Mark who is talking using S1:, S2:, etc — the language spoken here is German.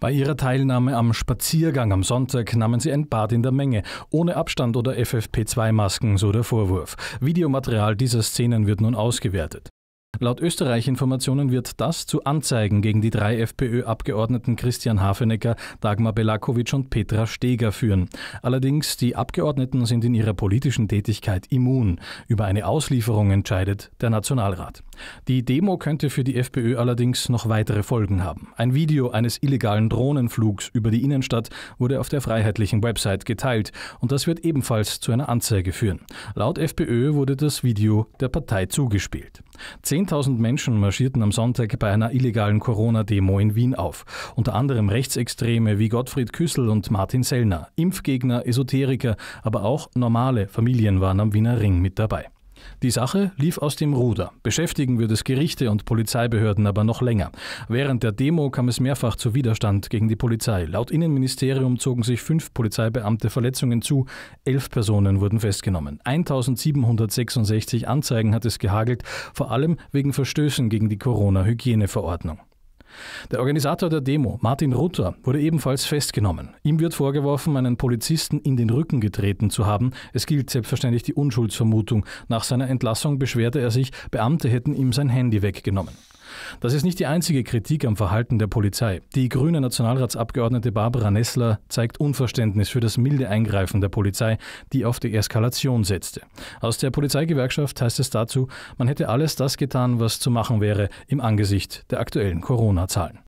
S1: Bei ihrer Teilnahme am Spaziergang am Sonntag nahmen sie ein Bad in der Menge, ohne Abstand oder FFP2-Masken, so der Vorwurf. Videomaterial dieser Szenen wird nun ausgewertet. Laut Österreich-Informationen wird das zu Anzeigen gegen die drei FPÖ-Abgeordneten Christian Hafenecker, Dagmar Belakowitsch und Petra Steger führen. Allerdings, die Abgeordneten sind in ihrer politischen Tätigkeit immun. Über eine Auslieferung entscheidet der Nationalrat. Die Demo könnte für die FPÖ allerdings noch weitere Folgen haben. Ein Video eines illegalen Drohnenflugs über die Innenstadt wurde auf der freiheitlichen Website geteilt und das wird ebenfalls zu einer Anzeige führen. Laut FPÖ wurde das Video der Partei zugespielt. 10.000 Menschen marschierten am Sonntag bei einer illegalen Corona-Demo in Wien auf. Unter anderem Rechtsextreme wie Gottfried Küssel und Martin Sellner, Impfgegner, Esoteriker, aber auch normale Familien waren am Wiener Ring mit dabei. Die Sache lief aus dem Ruder. Beschäftigen würde es Gerichte und Polizeibehörden aber noch länger. Während der Demo kam es mehrfach zu Widerstand gegen die Polizei. Laut Innenministerium zogen sich fünf Polizeibeamte Verletzungen zu, elf Personen wurden festgenommen. 1766 Anzeigen hat es gehagelt, vor allem wegen Verstößen gegen die Corona-Hygieneverordnung. Der Organisator der Demo, Martin Rutter, wurde ebenfalls festgenommen. Ihm wird vorgeworfen, einen Polizisten in den Rücken getreten zu haben. Es gilt selbstverständlich die Unschuldsvermutung. Nach seiner Entlassung beschwerte er sich, Beamte hätten ihm sein Handy weggenommen. Das ist nicht die einzige Kritik am Verhalten der Polizei. Die grüne Nationalratsabgeordnete Barbara Nessler zeigt Unverständnis für das milde Eingreifen der Polizei, die auf die Eskalation setzte. Aus der Polizeigewerkschaft heißt es dazu, man hätte alles das getan, was zu machen wäre im Angesicht der aktuellen Corona-Zahlen.